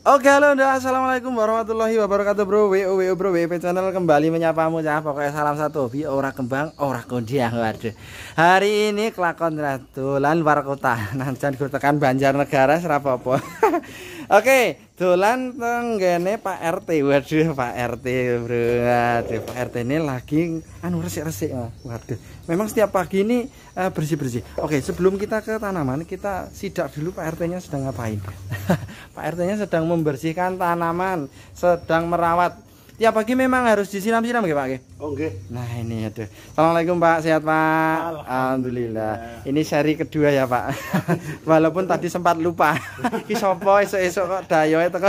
Oke halo udah assalamualaikum warahmatullahi wabarakatuh bro WO WO bro WP channel kembali menyapamu ya pokoknya salam satu bi ora kembang ora kondiang ah. waduh hari ini kelakon dolan luar kota nancan tekan Banjarnegara serapopo Oke dolan tenggene Pak RT waduh Pak RT bro waduh Pak RT ini lagi anu resik-resik oh. waduh memang setiap pagi ini eh, bersih-bersih Oke sebelum kita ke tanaman kita sidak dulu Pak RT nya sedang ngapain Pak RT-nya sedang membersihkan tanaman, sedang merawat. Tiap ya, pagi memang harus disiram-siram ya, Pak Oke. Oh, nah, ini aduh. Assalamualaikum Pak, sehat Pak. Alhamdulillah. Alhamdulillah. Ini seri kedua ya, Pak. Walaupun tadi sempat lupa. Ki sopo esuk-esuk kok itu teko.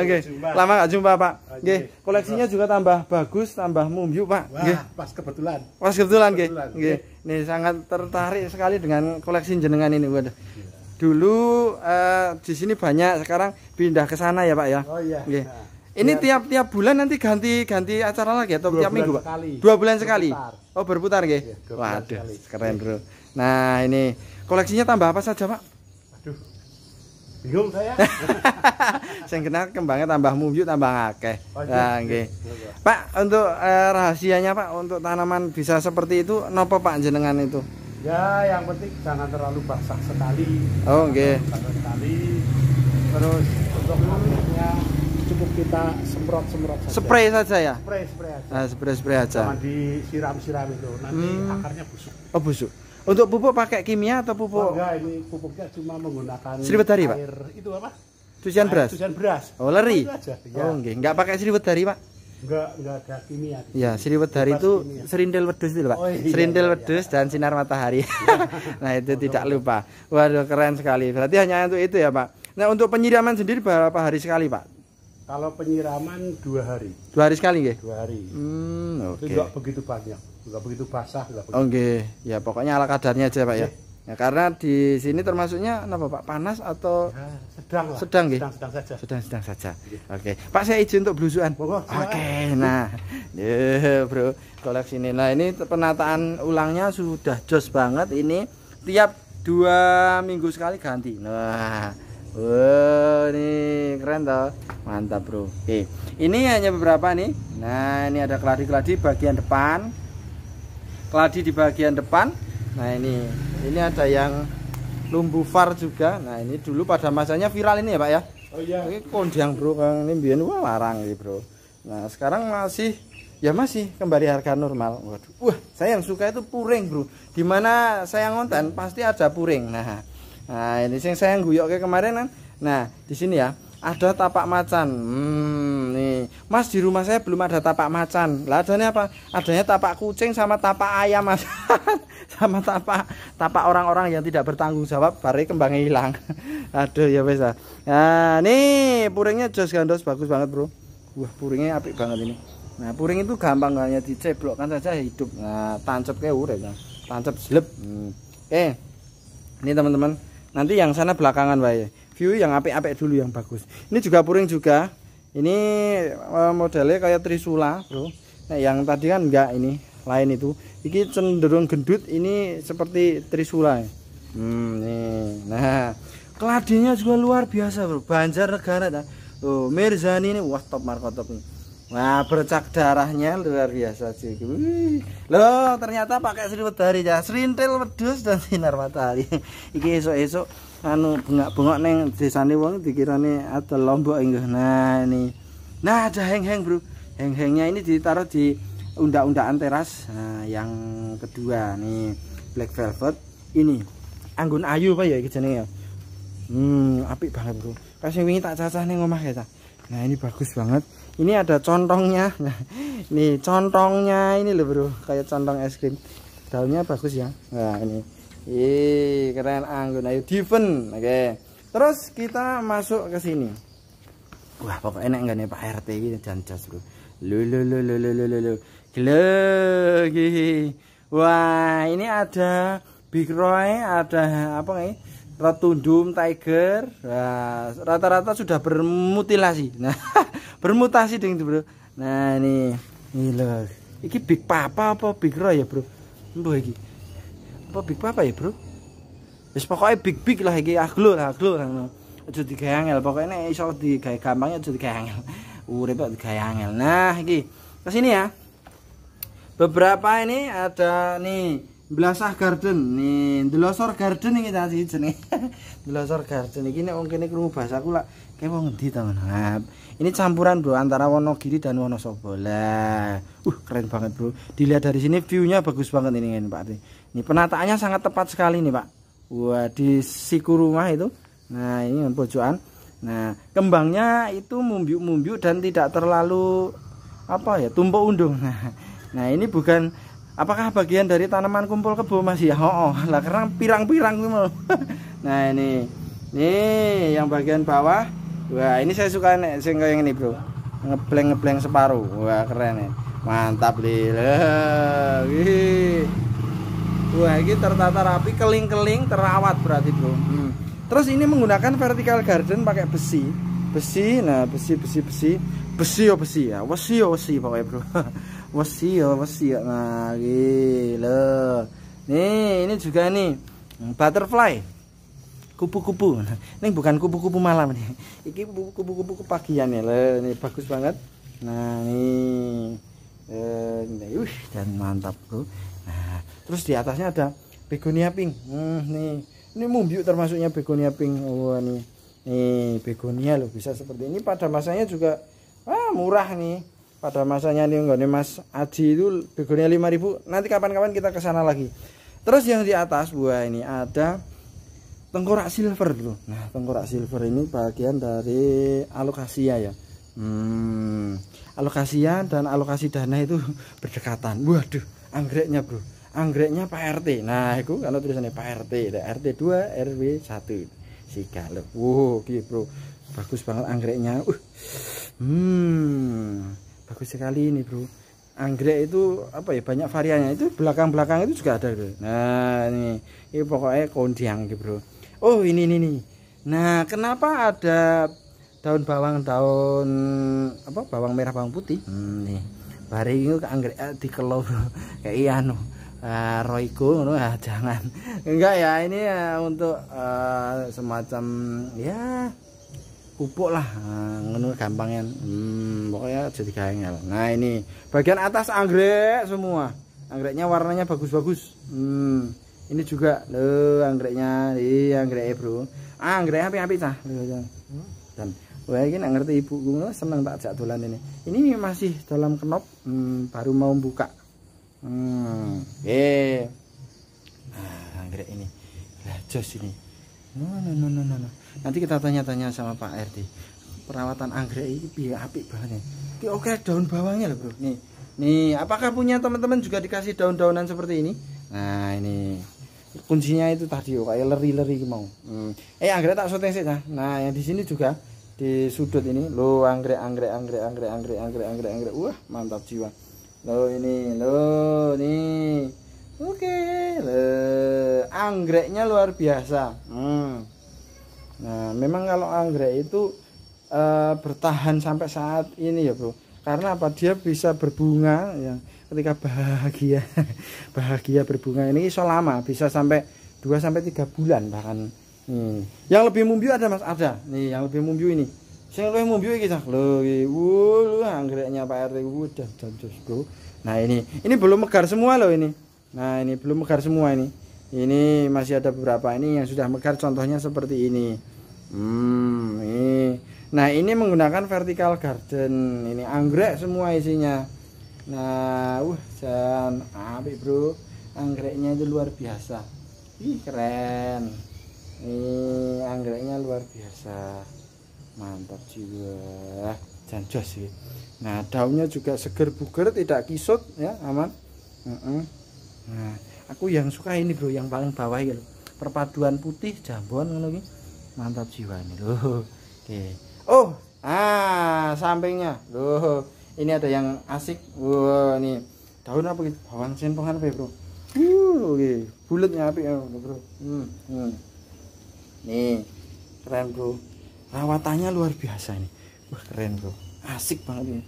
Oke. Lama nggak jumpa, Pak. Nggih, koleksinya juga tambah bagus, tambah mumyu, Pak. Nggih. Pas kebetulan. Pas kebetulan nggih. Nggih. Ini sangat tertarik sekali dengan koleksi jenengan ini, waduh. Iya dulu uh, di sini banyak sekarang pindah ke sana ya pak ya oh iya okay. nah, ini tiap-tiap bulan nanti ganti-ganti acara lagi atau dua tiap minggu pak sekali. dua bulan berputar. sekali oh berputar okay? ya, waduh sekali. keren bro nah ini koleksinya tambah apa saja pak aduh bingung saya saya kenal kembangnya tambah mumyu tambah akeh oh, iya. nah, okay. Iya, iya. pak untuk uh, rahasianya pak untuk tanaman bisa seperti itu nopo pak jenengan itu ya yang penting jangan terlalu basah sekali oh oke okay. sekali terus untuk airnya cukup kita semprot semprot saja. spray saja ya spray spray aja nah, spray spray aja jangan disiram siram itu nanti hmm. akarnya busuk oh busuk untuk pupuk pakai kimia atau pupuk? Oh, enggak, ini pupuknya cuma menggunakan Sriwedari, air Pak? itu apa? Cucian beras. Cucian beras. Oh, leri. Iya. Oh, aja, ya. oh enggak. enggak pakai Sriwedari, Pak? Enggak, enggak ada kimia. Gitu. Ya, siriwet dari itu kimia. serindel wedus itu, Pak. Oh, iya, serindel iya, wedus iya. dan sinar matahari. nah, itu oh, tidak lupa. Waduh, keren sekali. Berarti hanya untuk itu ya, Pak. Nah, untuk penyiraman sendiri berapa hari sekali, Pak? Kalau penyiraman dua hari. Dua hari sekali nggih? Dua hari. Hmm, Okay. Itu enggak begitu banyak, enggak begitu basah, enggak begitu. Oke, oh, okay. ya pokoknya ala kadarnya aja, Pak ya. Ya, karena di sini termasuknya apa Pak panas atau ya, sedang lah. Sedang, sedang, sedang, sedang saja. Sedang sedang saja. Ya. Oke. Pak saya izin untuk blusuan. Oke, okay, nah. Ya, Bro, koleksi ini. Nah, ini penataan ulangnya sudah jos banget ini. Tiap dua minggu sekali ganti. Nah. Wow, ini keren toh. Mantap, Bro. Oke. Ini hanya beberapa nih. Nah, ini ada keladi-keladi bagian depan. Keladi di bagian depan nah ini ini ada yang lumbu far juga nah ini dulu pada masanya viral ini ya pak ya oh iya ini bro kang ini biar wah larang ini bro nah sekarang masih ya masih kembali harga normal waduh wah saya yang suka itu puring bro dimana saya ngonten pasti ada puring nah nah ini yang saya guyok ke kemarin kan nah di sini ya ada tapak macan. Hmm, nih. Mas di rumah saya belum ada tapak macan. Lah adanya apa? Adanya tapak kucing sama tapak ayam, Mas. sama tapak tapak orang-orang yang tidak bertanggung jawab bare kembangnya hilang. Aduh ya wes Nah, nih puringnya jos gandos bagus banget, Bro. Wah, puringnya apik banget ini. Nah, puring itu gampang hanya diceblokkan saja hidup. Nah, tancap kayak urek, ya. tancap jelek. Hmm. Oke. Eh, ini teman-teman, nanti yang sana belakangan, Pak view yang ape-ape dulu yang bagus ini juga puring juga ini e, modelnya kayak trisula bro nah, yang tadi kan enggak ini lain itu ini cenderung gendut ini seperti trisula ya. hmm, nih. nah keladinya juga luar biasa bro banjar negara nah. tuh Mirzani ini wah top marko nih Wah bercak darahnya luar biasa sih. Loh ternyata pakai seribu dari ya, serintil wedus dan sinar matahari. Iki esok-esok anu bengak-bengok neng desane wong dikirane ada lombok enggak nah ini nah ada heng-heng bro heng-hengnya ini ditaruh di undak-undakan teras nah yang kedua nih black velvet ini anggun ayu pak ya jenenge ya hmm apik banget bro kasih wingi tak cacah nih ngomah ya nah ini bagus banget ini ada contongnya nah, nih contongnya ini loh bro kayak contong es krim daunnya bagus ya nah ini Ye, keren anggun ayu diven. Oke. Okay. Terus kita masuk ke sini. Wah, pokoknya enak enggak nih Pak RT ini jan Bro. Lu Wah, ini ada Big Roy, ada apa nih? Rotundum Tiger. Nah, rata-rata sudah bermutilasi. Nah, bermutasi ding Bro. Nah, ini. Ini loh. Big Papa apa Big Roy ya, Bro? Mbah iki apa big apa ya bro wis pokoknya big big lah iki aglo ah, lah aglo lah aja digawe angel pokoke nek iso digawe gampangnya aja digawe angel urip kok digawe angel nah iki ke sini ya beberapa ini ada nih Belasah Garden nih Delosor Garden ini tadi jenenge Delosor Garden ini nek wong kene krungu aku lak kayak wong endi to nah ini campuran bro antara Wonogiri dan Wonosobo lah uh keren banget bro dilihat dari sini viewnya bagus banget ini nih Pak ini penataannya sangat tepat sekali nih Pak wah di siku rumah itu nah ini pojokan nah kembangnya itu mumbiuk-mumbiuk dan tidak terlalu apa ya tumpuk undung nah, nah ini bukan apakah bagian dari tanaman kumpul kebo masih ya oh, oh lah karena pirang-pirang nah ini nih yang bagian bawah wah ini saya suka nih sing yang ini bro ngebleng ngebleng separuh wah keren nih, mantap nih wah ini tertata rapi keling-keling terawat berarti bro hmm. terus ini menggunakan vertical garden pakai besi besi nah besi besi besi besi ya besi ya besi ya oh, besi pokoknya bro besi ya besi ya nah gila nih ini juga nih butterfly kupu-kupu ini bukan kupu-kupu malam nih ini kupu-kupu kepagian ya loh ini bagus banget nah ini eh, uh, dan mantap tuh nah terus di atasnya ada begonia pink hmm, nih ini mumbiu termasuknya begonia pink wah oh, nih nih begonia loh bisa seperti ini pada masanya juga ah, murah nih pada masanya nih enggak nih Mas Aji itu begonia 5000 nanti kapan-kapan kita ke sana lagi terus yang di atas buah ini ada tengkorak silver tuh nah tengkorak silver ini bagian dari alokasia ya hmm, alokasia dan alokasi dana itu berdekatan waduh anggreknya bro anggreknya Pak RT nah itu kalau tulisannya Pak RT RT 2 RW 1 si kalau wow oke bro bagus banget anggreknya uh, hmm bagus sekali ini bro anggrek itu apa ya banyak variannya itu belakang belakang itu juga ada bro nah ini ini pokoknya kondiang gitu bro oh ini ini nih nah kenapa ada daun bawang daun apa bawang merah bawang putih hmm, nih iya. bari itu anggrek eh, dikelor kayak iya no uh, roiku jangan enggak ya ini uh, untuk uh, semacam ya pupuk lah uh, gampangnya hmm, pokoknya jadi gayengel nah ini bagian atas anggrek semua anggreknya warnanya bagus-bagus hmm ini juga lo anggreknya iya anggrek bro ah, anggrek api api cah dan wah ini ngerti ibu gue seneng tak jak dolan ini ini masih dalam kenop hmm, baru mau buka hmm, eh nah, anggrek ini lah jos ini no, no, no, no, no. nanti kita tanya-tanya sama Pak RT perawatan anggrek ini biar api banget oke okay, oke daun bawangnya loh bro nih nih apakah punya teman-teman juga dikasih daun-daunan seperti ini nah ini kuncinya itu tadi oh, kayak leri-leri mau hmm. eh anggrek tak syuting sih nah. nah yang di sini juga di sudut ini lo anggrek anggrek anggrek anggrek anggrek anggrek anggrek anggrek wah mantap jiwa lo ini lo ini oke lo anggreknya luar biasa hmm. nah memang kalau anggrek itu e, bertahan sampai saat ini ya bro karena apa dia bisa berbunga ya ketika bahagia bahagia berbunga ini iso lama bisa sampai 2 sampai 3 bulan bahkan hmm. yang lebih mumbiu ada Mas ada nih yang lebih mumbiu ini sing luwih mumbiu iki cah lho wuh anggreknya Pak RT udah dan bro nah ini ini belum mekar semua loh ini nah ini belum mekar semua ini ini masih ada beberapa ini yang sudah mekar. contohnya seperti ini hmm ini nah ini menggunakan vertical garden ini anggrek semua isinya nah uh jan api bro anggreknya itu luar biasa ih keren nih eh, anggreknya luar biasa mantap jiwa dan jos sih nah daunnya juga seger buger tidak kisut ya aman Uh -uh. nah aku yang suka ini bro yang paling bawah ya perpaduan putih jambon lagi mantap jiwa ini loh oke oh ah sampingnya loh ini ada yang asik wah wow, nih daun apa gitu bawang sempong apa ya bro uh, bulatnya api ya bro hmm, hmm. nih keren bro rawatannya luar biasa ini wah keren bro asik banget ini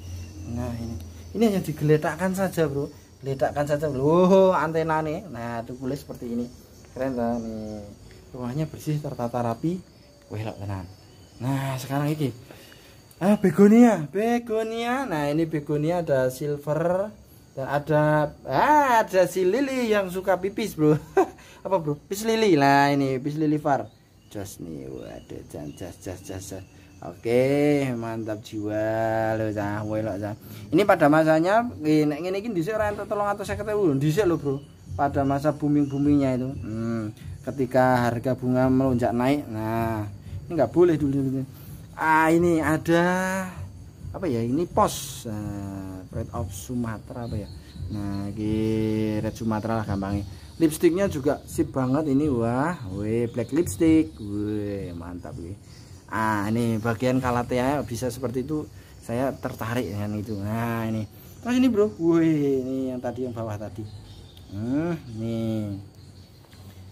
nah ini ini hanya digeletakkan saja bro letakkan saja bro oh, antena nih nah itu kulit seperti ini keren lah nih rumahnya bersih tertata rapi welok tenan nah sekarang ini ah begonia begonia nah ini begonia ada silver dan ada ah, ada si lili yang suka pipis bro apa bro pis lili lah ini pis lili far jos nih waduh jan jas jas jas Oke, mantap jiwa lho cah, welok cah. Ini pada masanya ini eh, ngene iki dhisik ora entuk 350.000, dhisik lho, Bro. Pada masa booming-boomingnya itu. Hmm, ketika harga bunga melonjak naik. Nah, ini enggak boleh dulu. dulu ah ini ada apa ya ini pos uh, Red of Sumatera apa ya nah ini Red Sumatera lah gampangnya lipstiknya juga sip banget ini wah weh black lipstick weh mantap ini ah ini bagian kalatea bisa seperti itu saya tertarik dengan itu nah ini terus ini bro weh ini yang tadi yang bawah tadi hmm, nih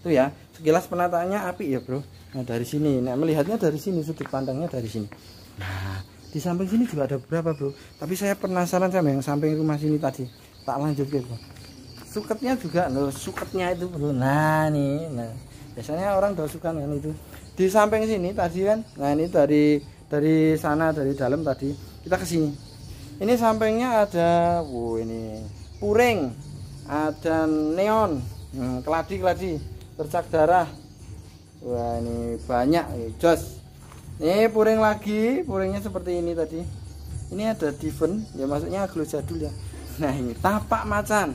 itu ya sekilas penataannya api ya bro nah dari sini nah melihatnya dari sini sudut pandangnya dari sini nah di samping sini juga ada beberapa bro tapi saya penasaran sama yang samping rumah sini tadi tak lanjut ya bro suketnya juga loh suketnya itu bro nah nih nah biasanya orang dosukan kan itu di samping sini tadi kan nah ini dari dari sana dari dalam tadi kita ke sini ini sampingnya ada wow ini puring ada neon hmm, keladi keladi bercak darah wah ini banyak jos ini puring lagi puringnya seperti ini tadi ini ada diven ya maksudnya aglo jadul ya nah ini tapak macan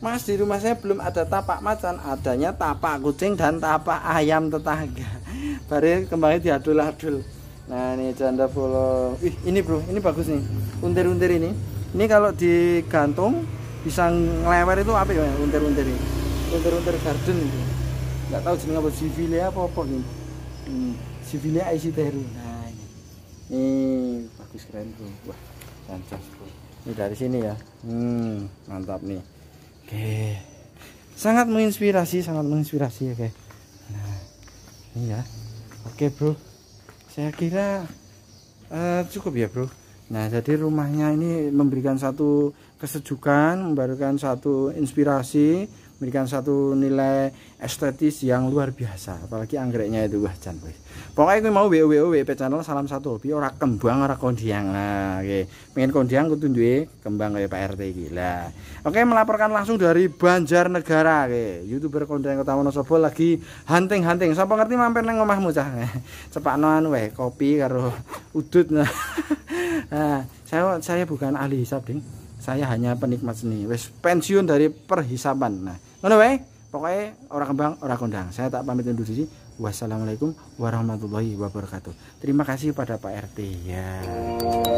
Mas di rumah saya belum ada tapak macan, adanya tapak kucing dan tapak ayam tetangga. Baru kembali diadul-adul. Nah ini janda follow. Ih ini bro, ini bagus nih. Untir-untir ini. Ini kalau digantung bisa ngelewer itu apa ya untir-untir ini. Untir-untir garden nggak tahu jenis apa civilnya apa apa nih, gitu. hmm. civilnya IC Teru nah ini iya. ini bagus keren tuh, wah lancar bro ini dari sini ya hmm mantap nih oke sangat menginspirasi sangat menginspirasi ya oke, nah ini ya oke bro saya kira uh, cukup ya bro Nah, jadi rumahnya ini memberikan satu kesejukan, memberikan satu inspirasi memberikan satu nilai estetis yang luar biasa apalagi anggreknya itu wah jan wis pokoknya gue mau WO WO WP channel salam satu hobi ora kembang ora kondiang lah oke pengen kondiang kudu duwe kembang kayak Pak RT gila oke melaporkan langsung dari Banjarnegara oke youtuber kondiang kota Wonosobo lagi hunting-hunting sapa ngerti mampir nang omahmu cah cepakno anu wae kopi karo udut nah. nah saya saya bukan ahli hisab ding saya hanya penikmat seni wis pensiun dari perhisaban nah ngono wae pokoknya orang kembang orang kondang saya tak pamit undur diri wassalamualaikum warahmatullahi wabarakatuh terima kasih pada Pak RT ya